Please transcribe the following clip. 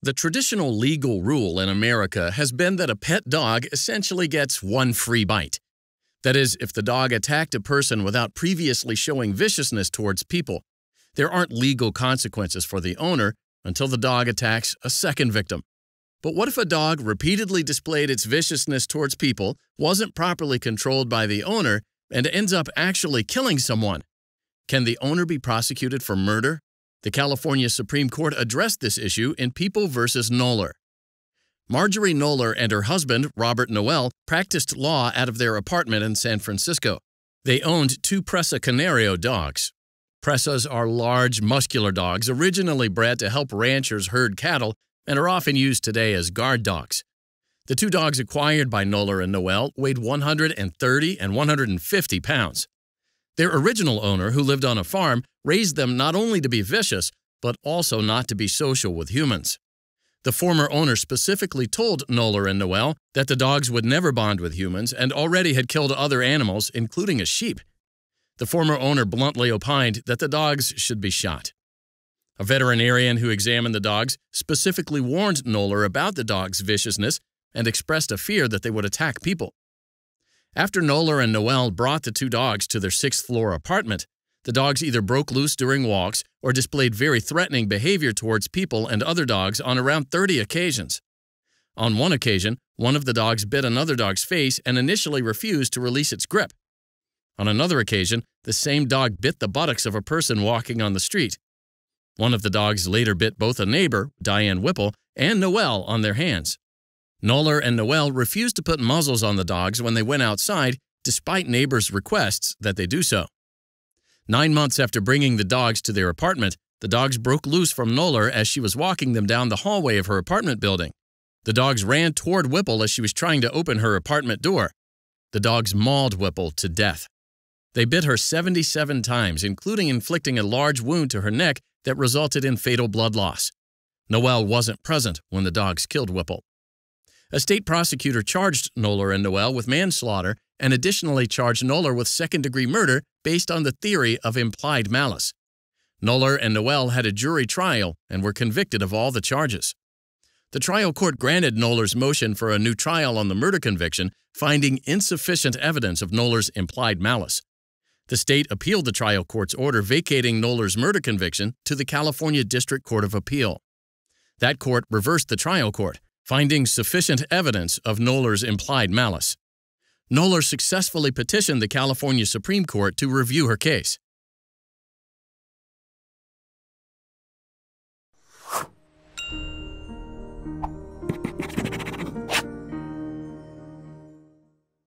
The traditional legal rule in America has been that a pet dog essentially gets one free bite. That is, if the dog attacked a person without previously showing viciousness towards people, there aren't legal consequences for the owner until the dog attacks a second victim. But what if a dog repeatedly displayed its viciousness towards people, wasn't properly controlled by the owner, and ends up actually killing someone? Can the owner be prosecuted for murder the California Supreme Court addressed this issue in People v. Knoller. Marjorie Knoller and her husband, Robert Noel, practiced law out of their apartment in San Francisco. They owned two Presa Canario dogs. Presas are large, muscular dogs originally bred to help ranchers herd cattle and are often used today as guard dogs. The two dogs acquired by Noller and Noel weighed 130 and 150 pounds. Their original owner, who lived on a farm, raised them not only to be vicious, but also not to be social with humans. The former owner specifically told Noller and Noel that the dogs would never bond with humans and already had killed other animals, including a sheep. The former owner bluntly opined that the dogs should be shot. A veterinarian who examined the dogs specifically warned Noller about the dogs' viciousness and expressed a fear that they would attack people. After Noller and Noel brought the two dogs to their sixth floor apartment, the dogs either broke loose during walks or displayed very threatening behavior towards people and other dogs on around 30 occasions. On one occasion, one of the dogs bit another dog's face and initially refused to release its grip. On another occasion, the same dog bit the buttocks of a person walking on the street. One of the dogs later bit both a neighbor, Diane Whipple, and Noel on their hands. Noller and Noel refused to put muzzles on the dogs when they went outside, despite neighbors' requests that they do so. Nine months after bringing the dogs to their apartment, the dogs broke loose from Noller as she was walking them down the hallway of her apartment building. The dogs ran toward Whipple as she was trying to open her apartment door. The dogs mauled Whipple to death. They bit her 77 times, including inflicting a large wound to her neck that resulted in fatal blood loss. Noel wasn't present when the dogs killed Whipple. A state prosecutor charged Noller and Noel with manslaughter and additionally charged Noller with second-degree murder based on the theory of implied malice. Noller and Noel had a jury trial and were convicted of all the charges. The trial court granted Noller's motion for a new trial on the murder conviction, finding insufficient evidence of Noller's implied malice. The state appealed the trial court's order vacating Noller's murder conviction to the California District Court of Appeal. That court reversed the trial court, finding sufficient evidence of Noller's implied malice. Knoller successfully petitioned the California Supreme Court to review her case.